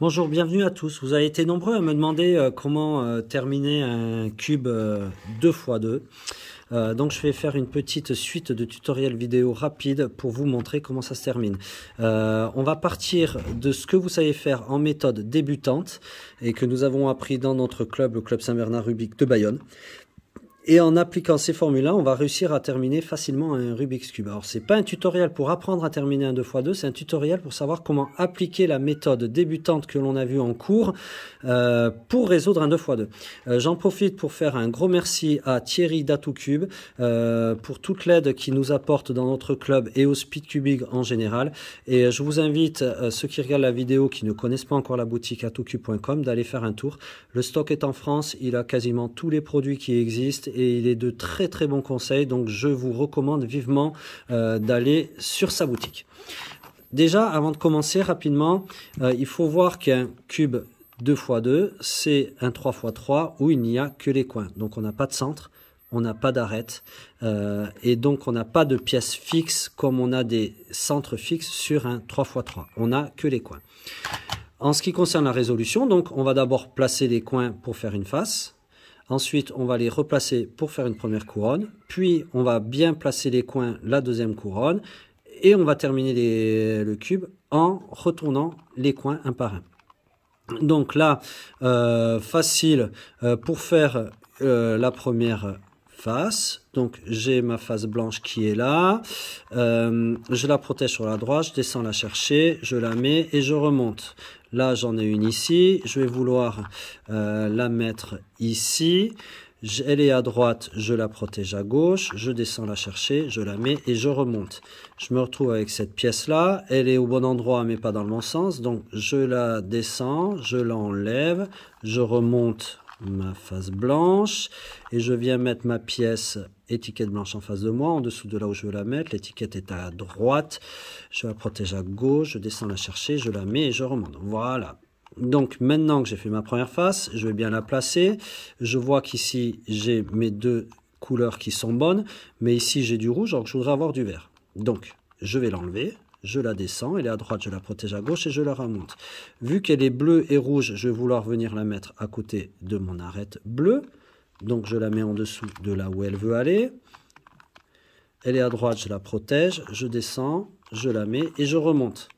Bonjour, bienvenue à tous. Vous avez été nombreux à me demander euh, comment euh, terminer un cube 2x2. Euh, donc je vais faire une petite suite de tutoriels vidéo rapides pour vous montrer comment ça se termine. on va partir de ce que vous savez faire en méthode débutante et que nous avons appris dans notre club, le club Saint-Bernard Rubik de Bayonne. Et en appliquant ces formules-là, on va réussir à terminer facilement un Rubik's Cube. Alors, ce n'est pas un tutoriel pour apprendre à terminer un 2x2, c'est un tutoriel pour savoir comment appliquer la méthode débutante que l'on a vue en cours euh, pour résoudre un 2x2. Euh, j'en profite pour faire un gros merci à Thierry d'Atoucube euh, pour toute l'aide qu'il nous apporte dans notre club et au Speed en général. Et je vous invite, ceux qui regardent la vidéo, qui ne connaissent pas encore la boutique atoucube.com, d'aller faire un tour. Le stock est en France, il a quasiment tous les produits qui existent et il est de très très bons conseils. Donc je vous recommande vivement euh, d'aller sur sa boutique. Déjà, avant de commencer rapidement, euh, il faut voir qu'un cube 2 x 2, c'est un 3 x 3 où il n'y a que les coins. Donc on n'a pas de centre, on n'a pas d'arête euh, et donc on n'a pas de pièces fixes comme on a des centres fixes sur un 3 x 3. On n'a que les coins. En ce qui concerne la résolution, donc on va d'abord placer les coins pour faire une face. Ensuite, on va les replacer pour faire une première couronne. Puis, on va bien placer les coins, la deuxième couronne. Et on va terminer les, le cube en retournant les coins un par un. Donc là, euh, facile euh, pour faire euh, la première face. Donc j'ai ma face blanche qui est là. je la protège sur la droite, je descends la chercher, je la mets et je remonte. Là, j'en ai une ici. Je vais vouloir euh, la mettre ici. Elle est à droite, je la protège à gauche, je descends la chercher, je la mets et je remonte. Je me retrouve avec cette pièce-là, elle est au bon endroit mais pas dans le bon sens, donc je la descends, je l'enlève, je remonte ma face blanche et je viens mettre ma pièce étiquette blanche en face de moi, en dessous de là où je veux la mettre, l'étiquette est à droite, je la protège à gauche, je descends la chercher, je la mets et je remonte. Voilà. Donc maintenant que j'ai fait ma première face, je vais bien la placer. Je vois qu'ici j'ai mes deux couleurs qui sont bonnes, mais ici j'ai du rouge alors que je voudrais avoir du vert. Donc je vais l'enlever, je la descends, elle est à droite, je la protège à gauche et je la remonte. Vu qu'elle est bleue et rouge, je vais vouloir venir la mettre à côté de mon arête bleue. Donc je la mets en dessous de là où elle veut aller. Elle est à droite, je la protège, je descends, je la mets et je remonte.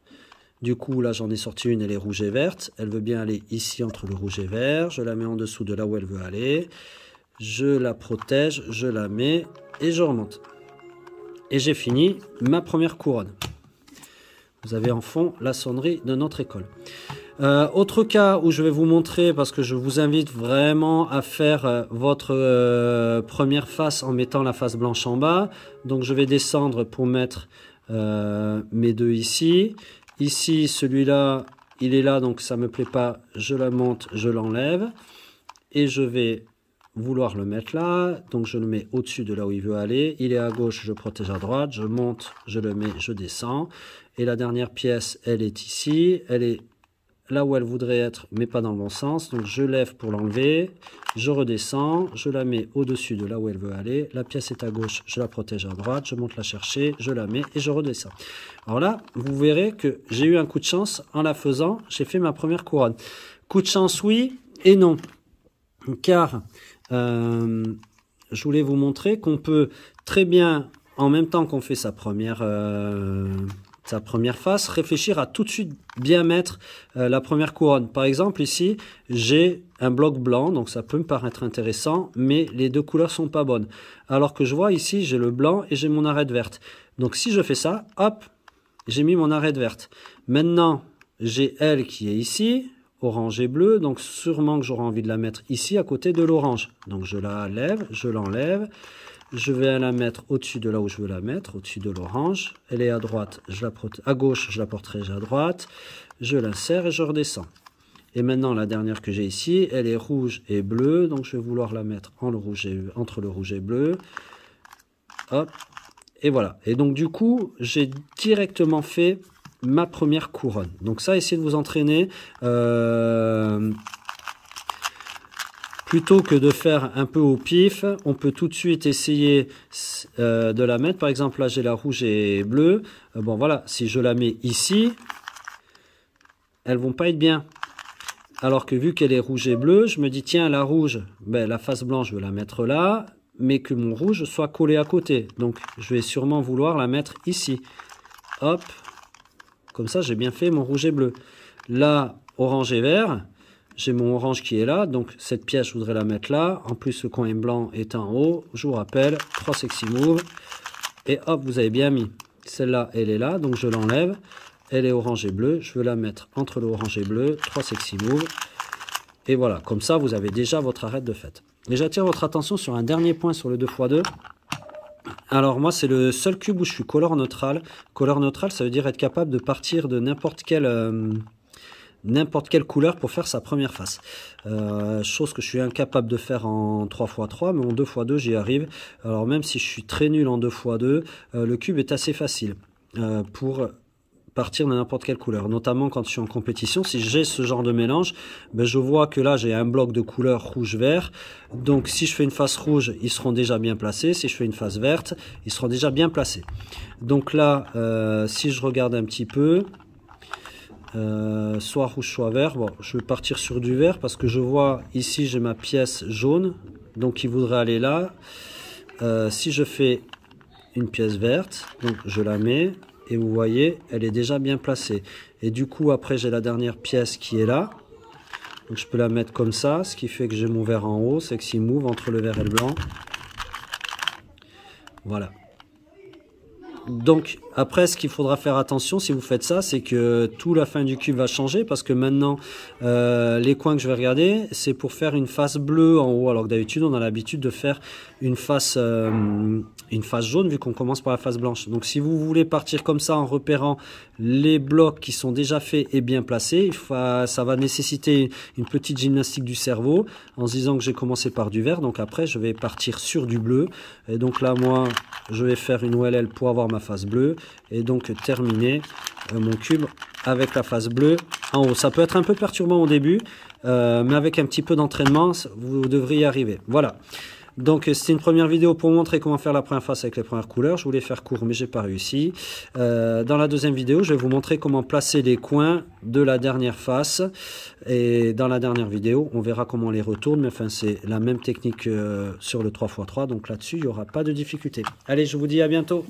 Du coup, là, j'en ai sorti une, elle est rouge et verte. Elle veut bien aller ici entre le rouge et vert. Je la mets en dessous de là où elle veut aller. Je la protège, je la mets et je remonte. Et j'ai fini ma première couronne. Vous avez en fond la sonnerie de notre école. Euh, autre cas où je vais vous montrer, parce que je vous invite vraiment à faire euh, votre euh, première face en mettant la face blanche en bas. Donc je vais descendre pour mettre mes deux ici. Ici, celui-là, il est là, donc ça ne me plaît pas. Je la monte, je l'enlève. Et je vais vouloir le mettre là. Donc je le mets au-dessus de là où il veut aller. Il est à gauche, je protège à droite. Je monte, je le mets, je descends. Et la dernière pièce, elle est ici. Elle est là où elle voudrait être, mais pas dans le bon sens. Donc je lève pour l'enlever. Je redescends. Je la mets au-dessus de là où elle veut aller. La pièce est à gauche, je la protège à droite. Je monte la chercher, je la mets et je redescends. Alors là, vous verrez que j'ai eu un coup de chance en la faisant. J'ai fait ma première couronne. Coup de chance, oui et non car euh, je voulais vous montrer qu'on peut très bien, en même temps qu'on fait sa première, euh, sa première face, réfléchir à tout de suite bien mettre euh, la première couronne. Par exemple, ici, j'ai un bloc blanc, donc ça peut me paraître intéressant, mais les deux couleurs sont pas bonnes. Alors que je vois ici, j'ai le blanc et j'ai mon arête verte. Donc si je fais ça, hop, j'ai mis mon arête verte. Maintenant, j'ai elle qui est ici, orange et bleu, donc sûrement que j'aurai envie de la mettre ici à côté de l'orange. Donc je la lève, je l'enlève, je vais la mettre au-dessus de là où je veux la mettre, au-dessus de l'orange. Elle est à droite, je la à gauche, je la porterai à droite, je l'insère et je redescends. Et maintenant, la dernière que j'ai ici, elle est rouge et bleu, donc je vais vouloir la mettre en rouge et, entre le rouge et bleu. Hop, et voilà. Et donc du coup, j'ai directement fait ma première couronne. Donc ça, essayez de vous entraîner. Euh, plutôt que de faire un peu au pif, on peut tout de suite essayer euh, de la mettre. Par exemple, là, j'ai la rouge et bleue. Euh, bon, voilà, si je la mets ici, elles vont pas être bien. Alors que vu qu'elle est rouge et bleue, je me dis, tiens, la rouge, ben, la face blanche, je vais la mettre là, mais que mon rouge soit collé à côté. Donc, je vais sûrement vouloir la mettre ici. Hop, comme ça, j'ai bien fait mon rouge et bleu. Là, orange et vert. J'ai mon orange qui est là, donc cette pièce, je voudrais la mettre là. En plus, ce coin blanc est en haut. Je vous rappelle, 3 sexy moves. Et hop, vous avez bien mis. Celle-là, elle est là, donc je l'enlève. Elle est orange et bleu. Je veux la mettre entre le orange et bleu. 3 sexy moves. Et voilà, comme ça, vous avez déjà votre arête de fête. Et j'attire votre attention sur un dernier point sur le 2x2. Alors moi, c'est le seul cube où je suis color neutral. Color neutral, ça veut dire être capable de partir de n'importe quelle... Euh, n'importe quelle couleur pour faire sa première face. Euh, chose que je suis incapable de faire en 3x3, mais en 2x2 j'y arrive. Alors même si je suis très nul en 2x2, euh, le cube est assez facile pour partir de n'importe quelle couleur. Notamment quand je suis en compétition, si j'ai ce genre de mélange, ben je vois que là j'ai un bloc de couleur rouge-vert. Donc si je fais une face rouge, ils seront déjà bien placés. Si je fais une face verte, ils seront déjà bien placés. Donc là, euh, si je regarde un petit peu, euh, soit rouge, soit vert. Bon, je vais partir sur du vert parce que je vois ici j'ai ma pièce jaune, donc il voudrait aller là. Euh, si je fais une pièce verte, donc je la mets, et vous voyez, elle est déjà bien placée. Et du coup, après, j'ai la dernière pièce qui est là. Donc, je peux la mettre comme ça, ce qui fait que j'ai mon verre en haut, c'est que s'il mouve entre le vert et le blanc. Voilà donc après, ce qu'il faudra faire attention si vous faites ça, c'est que tout la fin du cube va changer parce que maintenant, euh, les coins que je vais regarder, c'est pour faire une face bleue en haut. Alors que d'habitude, on a l'habitude de faire une face, euh, une face jaune vu qu'on commence par la face blanche. Donc si vous voulez partir comme ça en repérant les blocs qui sont déjà faits et bien placés, ça va nécessiter une petite gymnastique du cerveau en se disant que j'ai commencé par du vert. Donc après, je vais partir sur du bleu. Et donc là, moi, je vais faire une OLL pour avoir ma face bleue et donc terminer euh, mon cube avec la face bleue en haut. Ça peut être un peu perturbant au début, euh, mais avec un petit peu d'entraînement, vous devriez y arriver. Voilà. Donc euh, c'est une première vidéo pour montrer comment faire la première face avec les premières couleurs. Je voulais faire court mais j'ai pas réussi. dans la deuxième vidéo, je vais vous montrer comment placer les coins de la dernière face. Et dans la dernière vidéo, on verra comment les retourne. Mais enfin, c'est la même technique sur le 3x3. Donc là-dessus, il n'y aura pas de difficulté. Allez, je vous dis à bientôt.